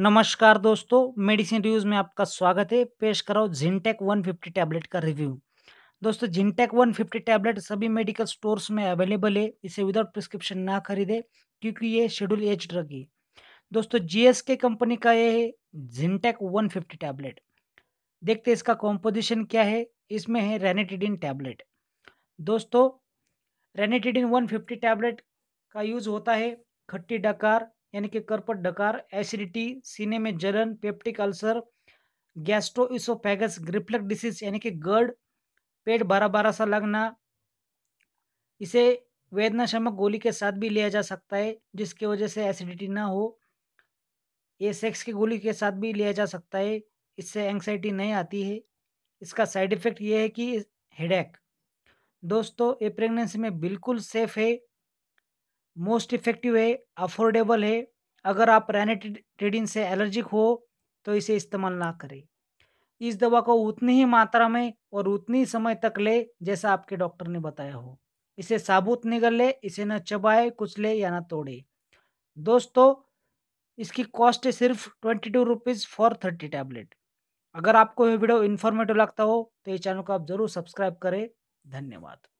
नमस्कार दोस्तों medicine reviews में आपका स्वागत है पेश कराओ जिनटेक 150 टैबलेट का रिव्यू दोस्तों जिनटेक 150 टैबलेट सभी मेडिकल स्टोर्स में अवेलेबल है इसे विदाउट प्रिस्क्रिप्शन ना खरीदे क्योंकि ये शेड्यूल एज ड्रग है दोस्तों जीएसके कंपनी का ये है जिनटेक वन टैबलेट देखते इसका कॉम्पोजिशन क्या है इसमें है रेनेटिडिन टैबलेट दोस्तों रेनेटिडिन वन टैबलेट का यूज़ होता है खट्टी डकार यानी कि कर्पट डकार एसिडिटी सीने में जलन peptic ulcer gastroesophageal reflux disease यानी कि गढ़ पेट बारह बारह सा लगना इसे वेदनाशामक गोली के साथ भी लिया जा सकता है जिसकी वजह से एसिडिटी ना हो ये सेक्स की गोली के साथ भी लिया जा सकता है इससे एंग्जाइटी नहीं आती है इसका साइड इफ़ेक्ट ये है कि हेडेक दोस्तों ये प्रेगनेंसी में बिल्कुल सेफ़ है मोस्ट इफ़ेक्टिव है अफोर्डेबल है अगर आप रेनेटिडिन से एलर्जिक हो तो इसे इस्तेमाल ना करें इस दवा को उतनी ही मात्रा में और उतनी समय तक ले जैसा आपके डॉक्टर ने बताया हो इसे साबुत निगल ले इसे ना चबाए कुचले या ना तोड़े दोस्तों इसकी कॉस्ट है सिर्फ twenty two rupees for thirty tablet अगर आपको यह वीडियो इन्फॉर्मेटिव लगता हो तो ये चैनल को आप ज़रूर सब्सक्राइब करें धन्यवाद